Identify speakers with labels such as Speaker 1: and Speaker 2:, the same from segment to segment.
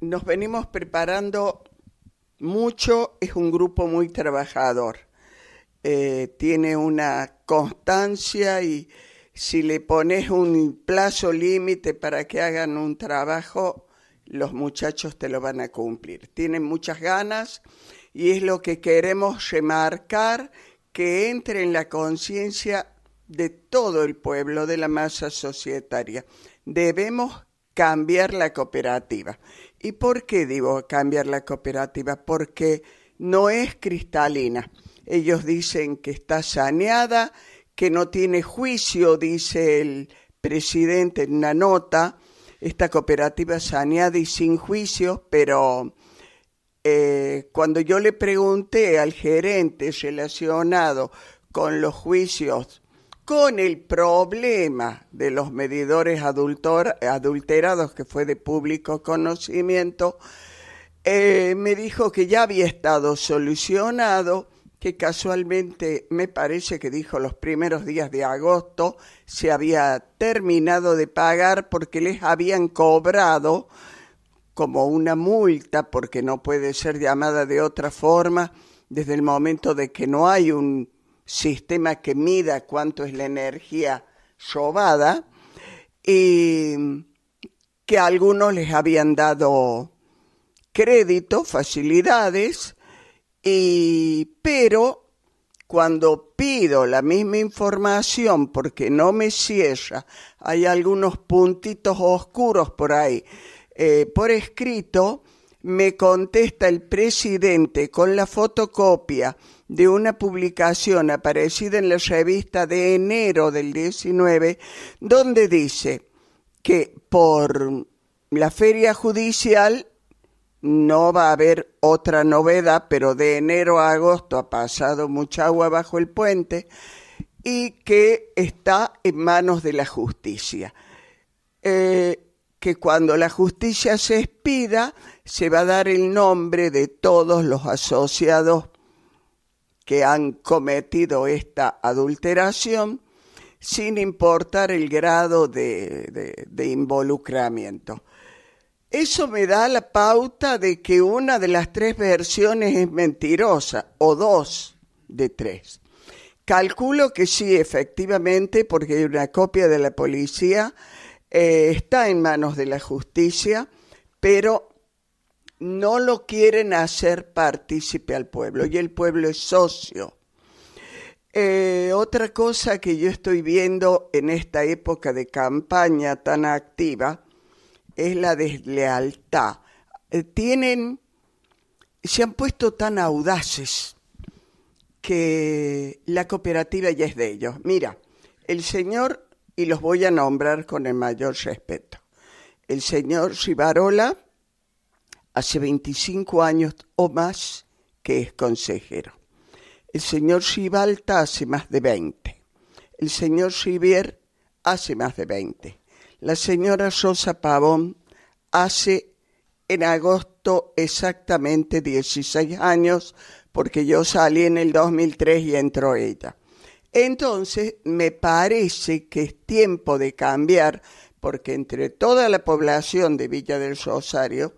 Speaker 1: nos venimos preparando mucho, es un grupo muy trabajador, eh, tiene una constancia y si le pones un plazo límite para que hagan un trabajo, los muchachos te lo van a cumplir. Tienen muchas ganas y es lo que queremos remarcar, que entre en la conciencia de todo el pueblo, de la masa societaria. Debemos cambiar la cooperativa. ¿Y por qué digo cambiar la cooperativa? Porque no es cristalina. Ellos dicen que está saneada, que no tiene juicio, dice el presidente en una nota, esta cooperativa saneada y sin juicio, pero eh, cuando yo le pregunté al gerente relacionado con los juicios con el problema de los medidores adulterados que fue de público conocimiento, eh, me dijo que ya había estado solucionado, que casualmente me parece que dijo los primeros días de agosto se había terminado de pagar porque les habían cobrado como una multa, porque no puede ser llamada de otra forma desde el momento de que no hay un sistema que mida cuánto es la energía robada y que a algunos les habían dado crédito, facilidades, y, pero cuando pido la misma información porque no me cierra, hay algunos puntitos oscuros por ahí, eh, por escrito, me contesta el presidente con la fotocopia de una publicación aparecida en la revista de enero del 19, donde dice que por la feria judicial no va a haber otra novedad, pero de enero a agosto ha pasado mucha agua bajo el puente y que está en manos de la justicia. Eh, que cuando la justicia se expida, se va a dar el nombre de todos los asociados que han cometido esta adulteración, sin importar el grado de, de, involucramiento. Eso me da la pauta de que una de las tres versiones es mentirosa, o dos de tres. Calculo que sí, efectivamente, porque hay una copia de la policía eh, está en manos de la justicia, pero no lo quieren hacer partícipe al pueblo y el pueblo es socio. Eh, otra cosa que yo estoy viendo en esta época de campaña tan activa es la deslealtad. Eh, tienen, se han puesto tan audaces que la cooperativa ya es de ellos. Mira, el señor y los voy a nombrar con el mayor respeto. El señor sibarola hace 25 años o más que es consejero. El señor sibalta hace más de 20. El señor Rivier hace más de 20. La señora Sosa Pavón hace en agosto exactamente 16 años, porque yo salí en el 2003 y entró ella. Entonces, me parece que es tiempo de cambiar, porque entre toda la población de Villa del Rosario,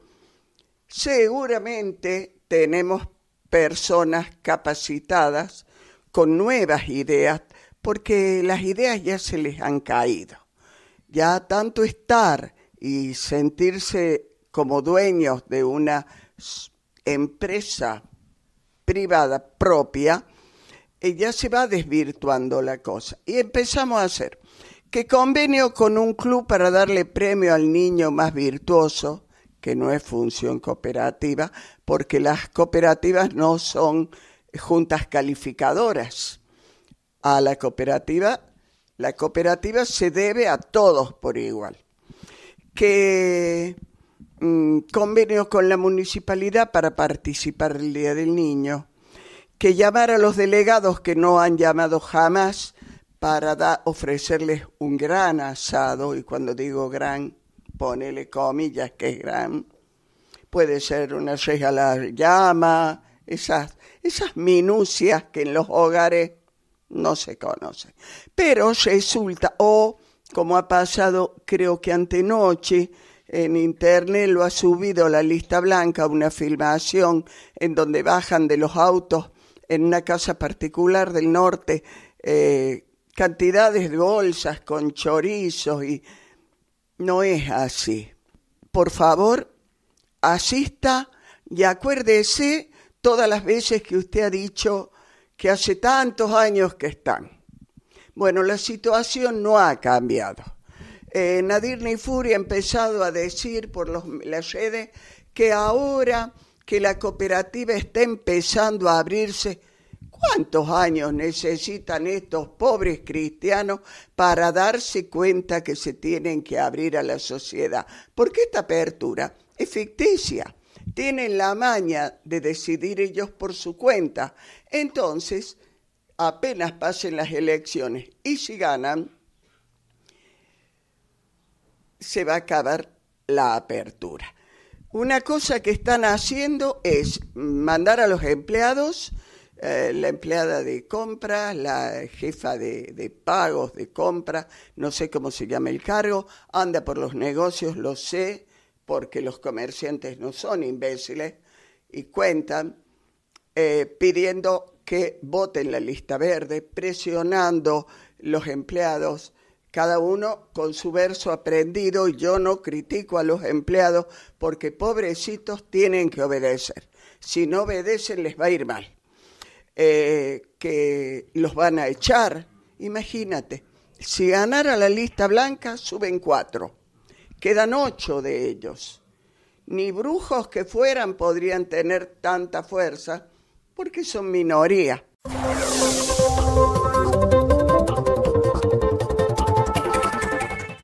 Speaker 1: seguramente tenemos personas capacitadas con nuevas ideas, porque las ideas ya se les han caído. Ya tanto estar y sentirse como dueños de una empresa privada propia, ya se va desvirtuando la cosa. Y empezamos a hacer que convenio con un club para darle premio al niño más virtuoso, que no es función cooperativa, porque las cooperativas no son juntas calificadoras. A la cooperativa, la cooperativa se debe a todos por igual. Que mm, convenio con la municipalidad para participar el Día del Niño que llamar a los delegados que no han llamado jamás para ofrecerles un gran asado, y cuando digo gran, ponele comillas que es gran, puede ser una ceja a la llama, esas, esas minucias que en los hogares no se conocen. Pero resulta, o como ha pasado creo que antenoche, en internet lo ha subido la lista blanca, una filmación en donde bajan de los autos en una casa particular del norte eh, cantidades de bolsas con chorizos y no es así. Por favor, asista y acuérdese todas las veces que usted ha dicho que hace tantos años que están. Bueno, la situación no ha cambiado. Eh, Nadir Nifuri ha empezado a decir por las redes que ahora que la cooperativa está empezando a abrirse. ¿Cuántos años necesitan estos pobres cristianos para darse cuenta que se tienen que abrir a la sociedad? Porque esta apertura es ficticia. Tienen la maña de decidir ellos por su cuenta. Entonces, apenas pasen las elecciones y si ganan, se va a acabar la apertura. Una cosa que están haciendo es mandar a los empleados, eh, la empleada de compras, la jefa de, pagos de compras, no sé cómo se llama el cargo, anda por los negocios, lo sé, porque los comerciantes no son imbéciles y cuentan, eh, pidiendo que voten la lista verde, presionando los empleados cada uno con su verso aprendido y yo no critico a los empleados porque pobrecitos tienen que obedecer. Si no obedecen les va a ir mal, eh, que los van a echar. Imagínate, si ganara la lista blanca suben cuatro, quedan ocho de ellos. Ni brujos que fueran podrían tener tanta fuerza porque son minoría.